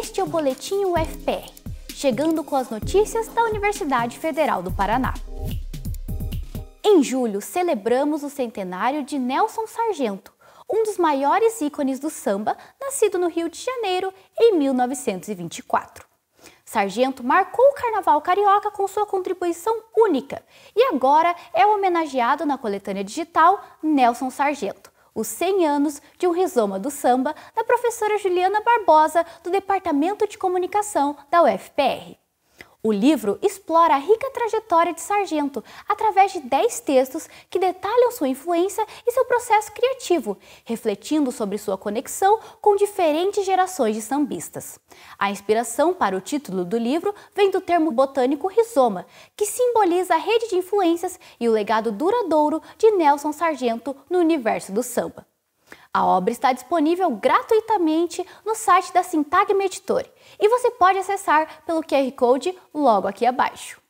Este é o Boletim UFPR, chegando com as notícias da Universidade Federal do Paraná. Em julho, celebramos o centenário de Nelson Sargento, um dos maiores ícones do samba, nascido no Rio de Janeiro em 1924. Sargento marcou o carnaval carioca com sua contribuição única e agora é homenageado na coletânea digital Nelson Sargento, os 100 anos de um rizoma do samba da professora Juliana Barbosa, do Departamento de Comunicação da UFPR. O livro explora a rica trajetória de Sargento através de 10 textos que detalham sua influência e seu processo criativo, refletindo sobre sua conexão com diferentes gerações de sambistas. A inspiração para o título do livro vem do termo botânico rizoma, que simboliza a rede de influências e o legado duradouro de Nelson Sargento no universo do samba. A obra está disponível gratuitamente no site da Sintagma Editora e você pode acessar pelo QR Code logo aqui abaixo.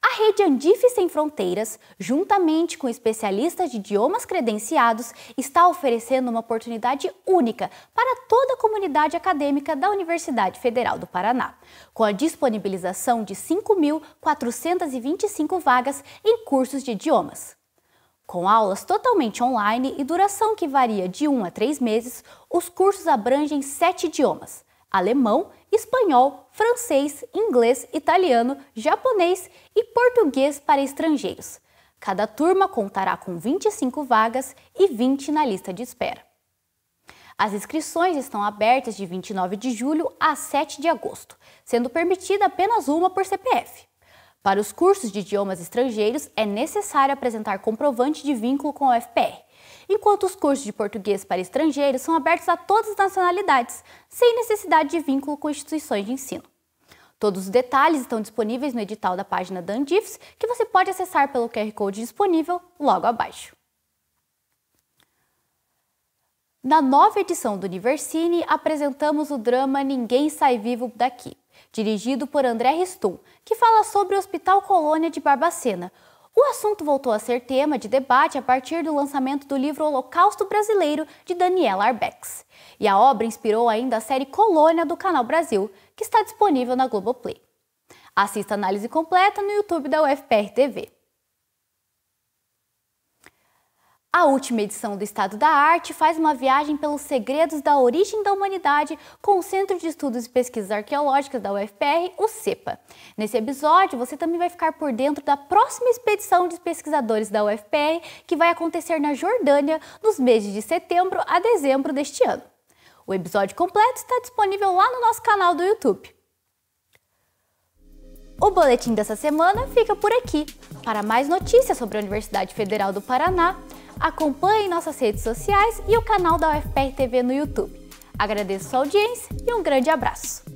A rede Andif Sem Fronteiras, juntamente com especialistas de idiomas credenciados, está oferecendo uma oportunidade única para toda a comunidade acadêmica da Universidade Federal do Paraná, com a disponibilização de 5.425 vagas em cursos de idiomas. Com aulas totalmente online e duração que varia de 1 um a 3 meses, os cursos abrangem sete idiomas: alemão, espanhol, francês, inglês, italiano, japonês e português para estrangeiros. Cada turma contará com 25 vagas e 20 na lista de espera. As inscrições estão abertas de 29 de julho a 7 de agosto, sendo permitida apenas uma por CPF. Para os cursos de idiomas estrangeiros, é necessário apresentar comprovante de vínculo com a UFPR, enquanto os cursos de português para estrangeiros são abertos a todas as nacionalidades, sem necessidade de vínculo com instituições de ensino. Todos os detalhes estão disponíveis no edital da página da Andifes, que você pode acessar pelo QR Code disponível logo abaixo. Na nova edição do Universine, apresentamos o drama Ninguém Sai Vivo Daqui, dirigido por André Ristum, que fala sobre o Hospital Colônia de Barbacena. O assunto voltou a ser tema de debate a partir do lançamento do livro Holocausto Brasileiro, de Daniela Arbex. E a obra inspirou ainda a série Colônia do Canal Brasil, que está disponível na Globoplay. Assista a análise completa no YouTube da UFPR TV. A última edição do Estado da Arte faz uma viagem pelos segredos da origem da humanidade com o Centro de Estudos e Pesquisas Arqueológicas da UFR, o CEPA. Nesse episódio, você também vai ficar por dentro da próxima expedição de pesquisadores da UFR que vai acontecer na Jordânia nos meses de setembro a dezembro deste ano. O episódio completo está disponível lá no nosso canal do YouTube. O boletim dessa semana fica por aqui. Para mais notícias sobre a Universidade Federal do Paraná, Acompanhe nossas redes sociais e o canal da UFPR TV no YouTube. Agradeço sua audiência e um grande abraço!